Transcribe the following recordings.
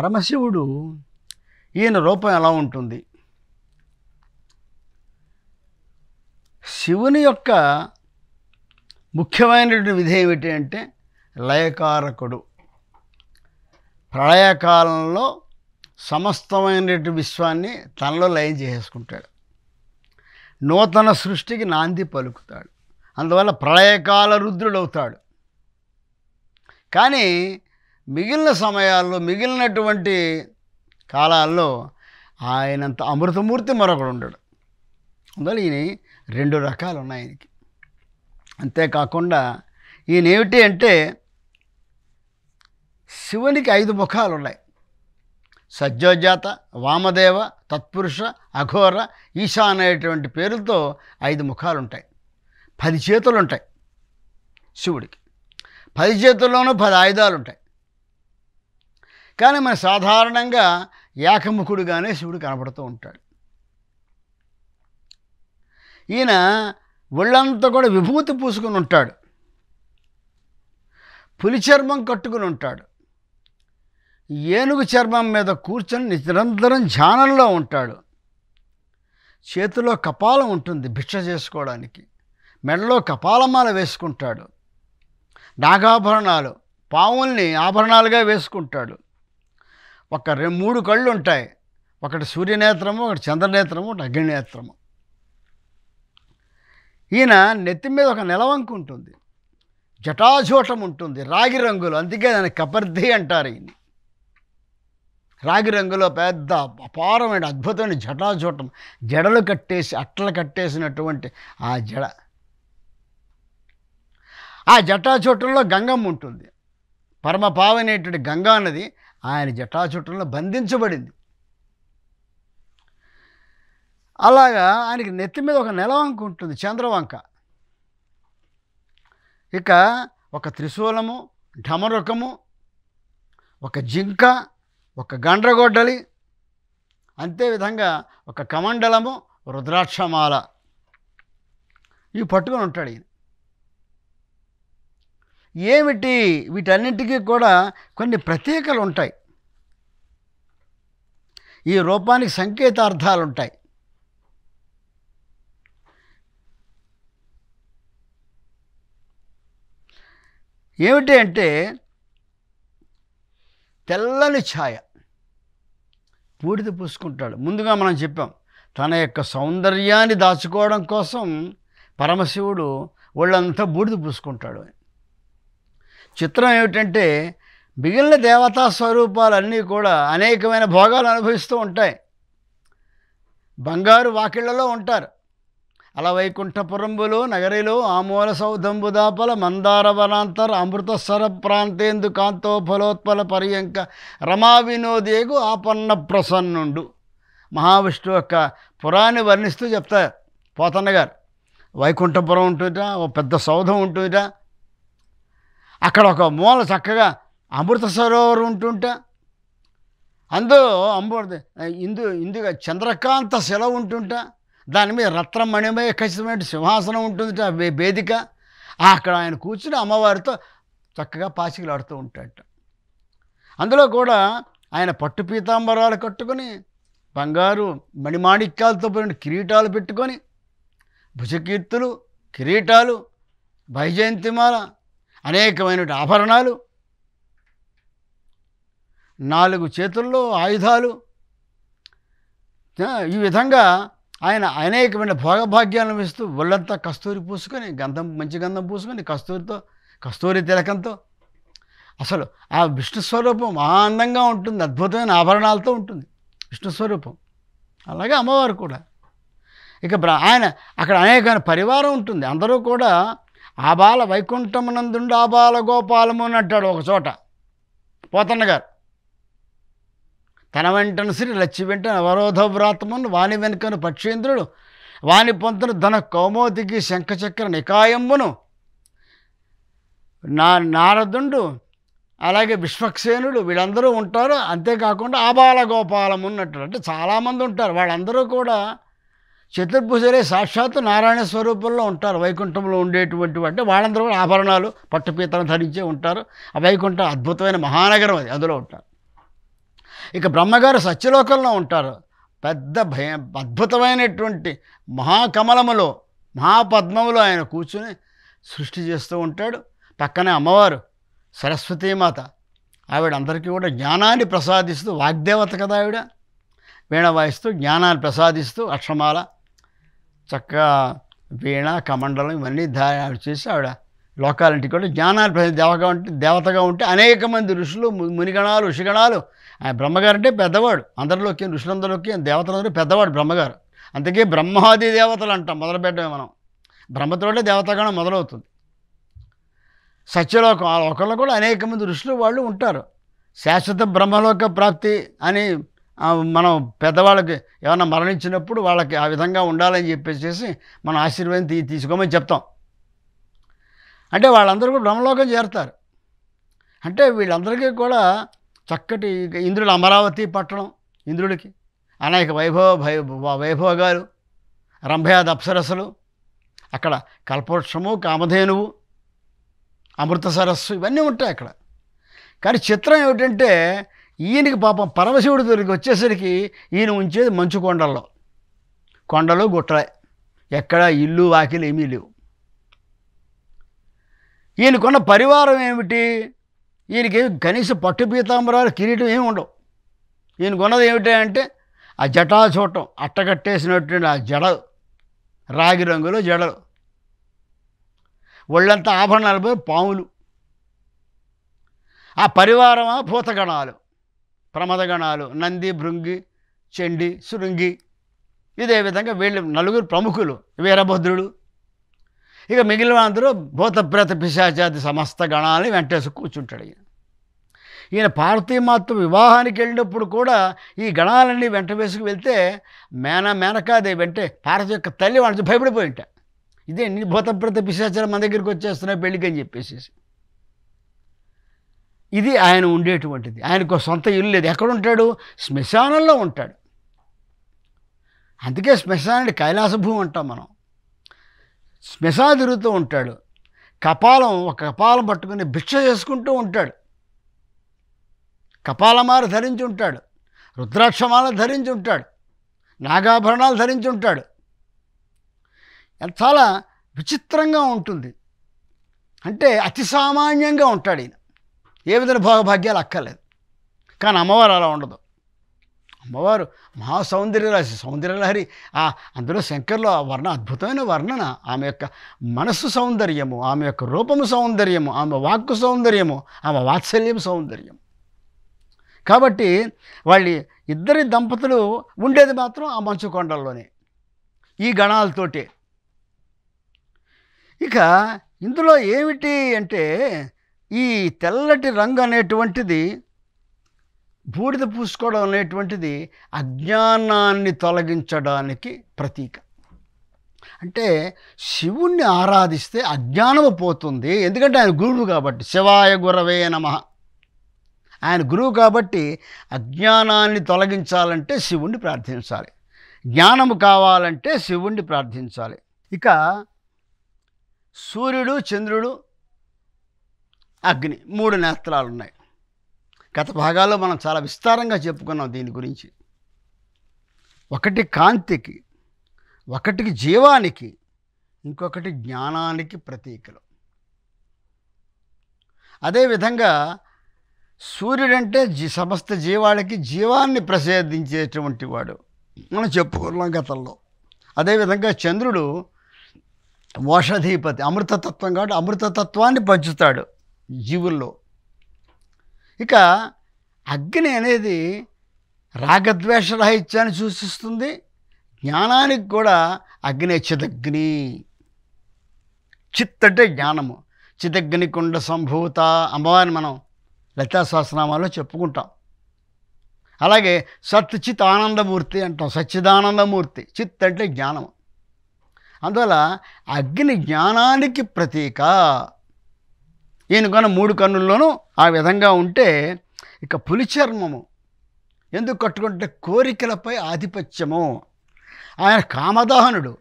పరమశివుడు ఈయన రూపం ఎలా ఉంటుంది శివుని యొక్క ముఖ్యమైనటువంటి విధి ఏమిటి అంటే లయకారకుడు ప్రళయకాలంలో సమస్తమైనటువంటి విశ్వాన్ని తనలో లయం చేసేసుకుంటాడు నూతన సృష్టికి నాంది పలుకుతాడు అందువల్ల ప్రళయకాల రుద్రుడవుతాడు కానీ మిగిలిన సమయాల్లో మిగిలినటువంటి కాలాల్లో ఆయనంత అమృతమూర్తి మరొకడు ఉండడు అందువల్ల ఈయన రెండు రకాలు ఉన్నాయి ఆయనకి అంతేకాకుండా ఈయన ఏమిటి అంటే శివునికి ఐదు ముఖాలు ఉన్నాయి సజ్జోజాత వామదేవ తత్పురుష అఘోర ఈశా అనేటువంటి పేరుతో ఐదు ముఖాలు ఉంటాయి పది చేతులు ఉంటాయి శివుడికి పది చేతుల్లోనూ పది ఆయుధాలు ఉంటాయి కానీ మన సాధారణంగా ఏకముఖుడుగానే శివుడు కనపడుతూ ఉంటాడు ఈయన ఒళ్ళంతా కూడా విభూతి పూసుకుని ఉంటాడు పులి చర్మం కట్టుకుని ఉంటాడు ఏనుగు చర్మం మీద కూర్చొని నిరంతరం ధ్యానంలో ఉంటాడు చేతిలో కపాలం ఉంటుంది భిక్ష చేసుకోవడానికి మెడలో కపాలమాల వేసుకుంటాడు నాగాభరణాలు పావుల్ని ఆభరణాలుగా వేసుకుంటాడు ఒక రెండు మూడు కళ్ళు ఉంటాయి ఒకటి సూర్యనేత్రము ఒకటి చంద్రనేత్రము ఒకటి అగ్నినేత్రము ఈయన నెత్తి మీద ఒక నిలవంకు ఉంటుంది జటాజోటం ఉంటుంది రాగి రంగులు అందుకే దాన్ని కపర్ధి అంటారు ఈయన రాగి రంగులో పెద్ద అపారమైన అద్భుతమైన జటాజోటం జడలు కట్టేసి అట్టలు కట్టేసినటువంటి ఆ జడ ఆ జటాచోటంలో గంగమ్మ ఉంటుంది పరమ పావనేటువంటి గంగా అన్నది ఆయన జటాచుట్టంలో బంధించబడింది అలాగా ఆయనకి నెత్తి మీద ఒక నెలవంక ఉంటుంది చంద్రవంక ఇక ఒక త్రిశూలము ఢమరకము ఒక జింక ఒక గండ్రగొడ్డలి అంతేవిధంగా ఒక కమండలము రుద్రాక్షమాల ఇవి పట్టుకొని ఉంటాడు ఈయన ఏమిటి వీటన్నిటికీ కూడా కొన్ని ప్రత్యేకలు ఉంటాయి ఈ రూపానికి సంకేతార్థాలు ఉంటాయి ఏమిటి అంటే తెల్లని ఛాయ బూడిద పూసుకుంటాడు ముందుగా మనం చెప్పాం తన యొక్క సౌందర్యాన్ని దాచుకోవడం కోసం పరమశివుడు వాళ్ళంతా బూడిద పూసుకుంటాడు అని చిత్రం ఏమిటంటే మిగిలిన దేవతా స్వరూపాలన్నీ కూడా అనేకమైన భోగాలు అనుభవిస్తూ ఉంటాయి బంగారు వాకిళ్లలో ఉంటారు అలా వైకుంఠపురంబులు నగరిలో ఆమూల సౌధంబుదాపల మందారవనాంతర్ అమృతసర ప్రాంతేందు కాంతో ఫలోత్పల పర్యంక రమా వినోదేగు ఆపన్న ప్రసన్నుండు మహావిష్ణువు యొక్క పురాన్ని వర్ణిస్తూ చెప్తారు పోతన్న గారు వైకుంఠపురం ఉంటుందా ఓ పెద్ద సౌధం ఉంటుందా అక్కడ ఒక మూల చక్కగా అమృత సరోవరం ఉంటుంట అందులో అమృత ఇందు ఇందుగా చంద్రకాంత శిల ఉంటుంట దాని మీద రత్నం మణిమయ ఖచ్చితమైన సింహాసనం ఉంటుంది వేదిక అక్కడ ఆయన కూర్చుని అమ్మవారితో చక్కగా పాచికలాడుతూ ఉంటాడట అందులో కూడా ఆయన పట్టు పీతాంబరాలు కట్టుకొని బంగారు మణిమాణిక్యాలతో పోయిన కిరీటాలు పెట్టుకొని భుజకీర్తులు కిరీటాలు భైజయంతిమాల అనేకమైన ఆభరణాలు నాలుగు చేతుల్లో ఆయుధాలు ఈ విధంగా ఆయన అనేకమైన భోగభాగ్యాలను ఇస్తూ ఒళ్ళంతా కస్తూరి పూసుకొని గంధం మంచి గంధం పూసుకొని కస్తూరితో కస్తూరి తిలకంతో అసలు ఆ విష్ణు స్వరూపం ఆనందంగా ఉంటుంది అద్భుతమైన ఆభరణాలతో ఉంటుంది విష్ణు స్వరూపం అలాగే అమ్మవారు కూడా ఇక ఆయన అక్కడ అనేకమైన పరివారం ఉంటుంది అందరూ కూడా ఆబాల వైకుంఠమునందుండి ఆబాల గోపాలము అని అంటాడు ఒకచోట పోతన్న గారు తన వెంటను శ్రీ లచ్చి వెంట అవరోధ వ్రాతమును వాణి వెనుకను పక్షేంద్రుడు వాణి పొంతను ధన కౌమోదికి శంఖచక్ర నికాయంబును నా నారదుండు అలాగే విశ్వక్సేనుడు వీళ్ళందరూ ఉంటారు అంతేకాకుండా ఆబాల గోపాలం ఉన్నట్టు అంటే చాలామంది ఉంటారు వాళ్ళందరూ కూడా చతుర్భుజరే సాక్షాత్తు నారాయణ స్వరూపంలో ఉంటారు వైకుంఠంలో ఉండేటువంటి అంటే వాళ్ళందరూ కూడా ఆభరణాలు పట్టుపీతలను ధరించే ఉంటారు ఆ వైకుంఠం అద్భుతమైన మహానగరం అది అందులో ఉంటారు ఇక బ్రహ్మగారు సత్యలోకంలో ఉంటారు పెద్ద భయ అద్భుతమైనటువంటి మహాకమలములో మహాపద్మములో ఆయన కూర్చుని సృష్టి చేస్తూ ఉంటాడు పక్కనే అమ్మవారు సరస్వతీమాత ఆవిడ అందరికీ కూడా జ్ఞానాన్ని ప్రసాదిస్తూ వాగ్దేవత కదా ఆవిడ వీణ వాయిస్తూ జ్ఞానాన్ని ప్రసాదిస్తూ అక్షమాల చక్కగా వీణ కమండలం ఇవన్నీ ధా చేసి ఆవిడ లోకాలంటే కూడా జ్ఞానాన్ని దేవగా ఉంటే దేవతగా ఉంటే అనేక మంది ఋషులు మునిగణాలు ఋషిగణాలు ఆయన బ్రహ్మగారు అంటే పెద్దవాడు అందరిలోకి ఋషులందరిలోకి దేవతలందరూ పెద్దవాడు బ్రహ్మగారు అందుకే బ్రహ్మాది దేవతలు అంటాం మొదలుపెట్టమే మనం బ్రహ్మతోటే దేవతగానం మొదలవుతుంది సత్యలోకం ఆ లోకంలో కూడా అనేక మంది ఋషులు వాళ్ళు ఉంటారు శాశ్వత బ్రహ్మలోక ప్రాప్తి అని మనం పెద్దవాళ్ళకి ఏమైనా మరణించినప్పుడు వాళ్ళకి ఆ విధంగా ఉండాలని చెప్పేసి మనం ఆశీర్వాదం తీ తీసుకోమని చెప్తాం అంటే వాళ్ళందరూ కూడా బ్రహ్మలోకం చేరుతారు అంటే వీళ్ళందరికీ కూడా చక్కటి ఇంద్రుడు అమరావతి పట్టణం ఇంద్రుడికి అనేక వైభవ వైభోగాలు రంభయాద అప్సరసలు అక్కడ కల్పవృక్షము కామధేనువు అమృత సరస్సు ఇవన్నీ ఉంటాయి అక్కడ కానీ చిత్రం ఏమిటంటే ఈయనకి పాపం పరమశివుడి దగ్గరికి వచ్చేసరికి ఈయన ఉంచేది మంచు కొండల్లో కొండలు గుట్టలే ఎక్కడ ఇల్లు వాకిలు ఏమీ లేవు ఈయనకున్న పరివారం ఏమిటి ఈయనకి కనీసం పట్టు పీతాంబరాలు కిరీటం ఏమి ఉండవు ఈయనకున్నది ఏమిటి అంటే ఆ చూడటం అట్టగట్టేసినటువంటి ఆ జడలు రాగి రంగులో జడలు ఒళ్ళంతా ఆభరణాలపై పాములు ఆ పరివారమా భూతగణాలు ప్రమదగణాలు నంది భృంగి చెండి సురుంగి ఇదే విధంగా వీళ్ళు నలుగురు ప్రముఖులు వీరభద్రుడు ఇక మిగిలిన అందరూ భూతప్రేత పిశాచాది సమస్త గణాలని వెంటేసి కూర్చుంటాడు ఈయన ఈయన పార్వతీమాత వివాహానికి వెళ్ళినప్పుడు కూడా ఈ గణాలన్నీ వెంట వేసుకు వెళ్తే మేన మేనకాదే వెంటే పార్వతి యొక్క తల్లి వాళ్ళు భయపడిపోయింట ఇదే నీ భూతప్రత పిశాచారం మన దగ్గరికి వచ్చేస్తున్నాయి పెళ్ళికి అని చెప్పేసేసి ఇది ఆయన ఉండేటువంటిది ఆయనకు సొంత ఇల్లు లేదు ఎక్కడ ఉంటాడు శ్మశానంలో ఉంటాడు అందుకే శ్మశానాన్ని కైలాసభూమి అంటాం మనం శ్మశాన తిరుగుతూ ఉంటాడు కపాలం ఒక కపాలం పట్టుకుని భిక్ష చేసుకుంటూ ఉంటాడు కపాలమాల ధరించి ఉంటాడు రుద్రాక్షమాల ధరించి ఉంటాడు నాగాభరణాలు ధరించి ఉంటాడు చాలా విచిత్రంగా ఉంటుంది అంటే అతి సామాన్యంగా ఉంటాడు ఈయన ఏ విధంగా భోగభాగ్యాలు అక్కర్లేదు కానీ అమ్మవారు అలా ఉండదు అమ్మవారు మహాసౌందర్యరాశి సౌందర్యలహరి ఆ అందులో శంకర్లో వర్ణ అద్భుతమైన వర్ణన ఆమె యొక్క మనస్సు సౌందర్యము ఆమె యొక్క రూపము సౌందర్యము ఆమె వాక్కు సౌందర్యము ఆమె వాత్సల్యం సౌందర్యం కాబట్టి వాళ్ళు ఇద్దరి దంపతులు ఉండేది మాత్రం ఆ మంచు కొండల్లోనే ఈ గణాలతోటే ఇక ఇందులో ఏమిటి అంటే ఈ తెల్లటి రంగు అనేటువంటిది బూడిద పూసుకోవడం అనేటువంటిది అజ్ఞానాన్ని తొలగించడానికి ప్రతీక అంటే శివుణ్ణి ఆరాధిస్తే అజ్ఞానము పోతుంది ఎందుకంటే ఆయన గురువు కాబట్టి శివాయ గురవే నమ ఆయన గురువు కాబట్టి అజ్ఞానాన్ని తొలగించాలంటే శివుణ్ణి ప్రార్థించాలి జ్ఞానము కావాలంటే శివుణ్ణి ప్రార్థించాలి ఇక సూర్యుడు చంద్రుడు అగ్ని మూడు నేత్రాలు ఉన్నాయి గత భాగాల్లో మనం చాలా విస్తారంగా చెప్పుకున్నాం దీని గురించి ఒకటి కాంతికి ఒకటికి జీవానికి ఇంకొకటి జ్ఞానానికి ప్రతీకలు అదేవిధంగా సూర్యుడంటే జీ సమస్త జీవాలకి జీవాన్ని ప్రసేదించేటువంటి వాడు మనం చెప్పుకున్నాం గతంలో అదేవిధంగా చంద్రుడు ఓషధీపతి అమృతతత్వం కాబట్టి అమృతతత్వాన్ని పంచుతాడు జీవుల్లో ఇక అగ్ని అనేది రాగద్వేషరాహిత్యాన్ని సూచిస్తుంది జ్ఞానానికి కూడా అగ్ని చిదగ్ని చిత్ అంటే జ్ఞానము కుండ సంభూత అమ్మవారిని మనం లలితా సహస్రనామాలో చెప్పుకుంటాం అలాగే సత్ చిత్ ఆనందమూర్తి అంటాం సచ్చిదానందమూర్తి చిత్ అంటే జ్ఞానము అందువల్ల అగ్ని జ్ఞానానికి ప్రతీక ఈయన కొన మూడు కన్నుల్లోనూ ఆ విధంగా ఉంటే ఇక పులి చర్మము ఎందుకు కట్టుకుంటే కోరికలపై ఆధిపత్యము ఆయన కామదాహనుడు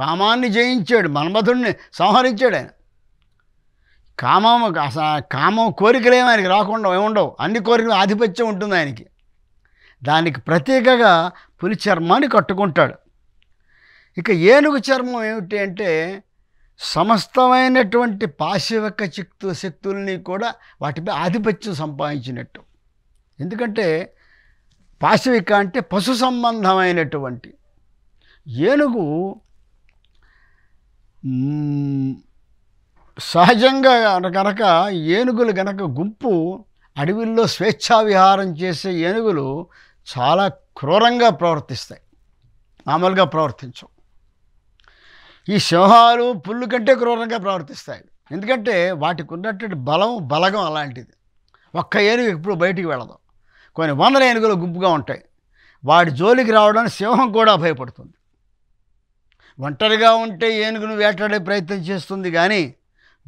కామాన్ని జయించాడు మన్మధుడిని సంహరించాడు ఆయన కామము కామం కోరికలేమి ఆయనకి రాకుండా ఏముండవు అన్ని కోరికలు ఆధిపత్యం ఉంటుంది ఆయనకి దానికి ప్రత్యేకగా పులి చర్మాన్ని కట్టుకుంటాడు ఇక ఏనుగు చర్మం ఏమిటి అంటే సమస్తమైనటువంటి పాశవక శక్తు శక్తుల్ని కూడా వాటిపై ఆధిపత్యం సంపాదించినట్టు ఎందుకంటే పాశవిక అంటే పశు సంబంధమైనటువంటి ఏనుగు సహజంగా కనుక ఏనుగులు గనక గుంపు అడవిల్లో స్వేచ్ఛా విహారం చేసే ఏనుగులు చాలా క్రూరంగా ప్రవర్తిస్తాయి మామూలుగా ప్రవర్తించవు ఈ సింహాలు పుల్లు కంటే క్రూరంగా ప్రవర్తిస్తాయి ఎందుకంటే వాటికి ఉన్నటువంటి బలం బలగం అలాంటిది ఒక్క ఏనుగు ఎప్పుడు బయటికి వెళ్ళదు కొన్ని వందల ఏనుగులు గుంపుగా ఉంటాయి వాడి జోలికి రావడానికి సింహం కూడా భయపడుతుంది ఒంటరిగా ఉంటే ఏనుగును వేటాడే ప్రయత్నం చేస్తుంది కానీ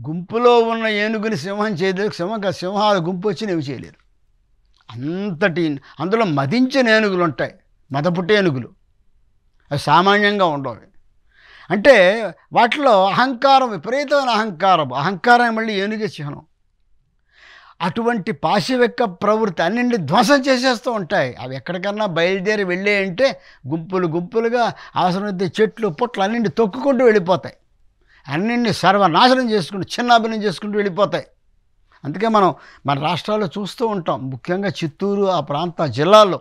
గుంపులో ఉన్న ఏనుగుని సింహం చేయలేదు సింహం సింహాల గుంపు వచ్చి నేను చేయలేరు అంతటి అందులో మదించిన ఏనుగులు ఉంటాయి మదపుట్టేనుగులు ఏనుగులు అవి సామాన్యంగా ఉండవు అంటే వాటిలో అహంకారం విపరీతమైన అహంకారం అహంకారం మళ్ళీ ఏనుగే చిహ్నం అటువంటి పాశివిక ప్రవృత్తి అన్నింటి ధ్వంసం చేసేస్తూ ఉంటాయి అవి ఎక్కడికన్నా బయలుదేరి వెళ్ళే అంటే గుంపులు గుంపులుగా అవసరమైతే చెట్లు పొట్లు అన్నింటి తొక్కుకుంటూ వెళ్ళిపోతాయి అన్నింటిని సర్వనాశనం చేసుకుంటూ చిన్నాభినం చేసుకుంటూ వెళ్ళిపోతాయి అందుకే మనం మన రాష్ట్రాల్లో చూస్తూ ఉంటాం ముఖ్యంగా చిత్తూరు ఆ ప్రాంత జిల్లాల్లో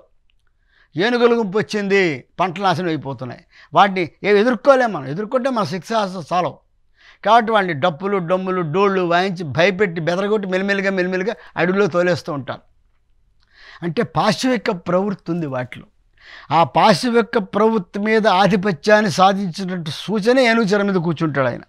ఏనుగులుగుంపు వచ్చింది పంటలు నాశనం అయిపోతున్నాయి వాటిని ఏవి ఎదుర్కోలేము మనం ఎదుర్కొంటే మన శిక్ష చాలవు కాబట్టి వాడిని డప్పులు డొమ్ములు డోళ్ళు వాయించి భయపెట్టి బెదరగొట్టి మెలిమెలిగా మెలిమెలిగా అడవిలో తోలేస్తూ ఉంటారు అంటే పాశ్విక ప్రవృత్తి ఉంది వాటిలో ఆ పాశ్విక ప్రవృత్తి మీద ఆధిపత్యాన్ని సాధించినట్టు సూచన ఏనుగు చెర మీద కూర్చుంటాడు ఆయన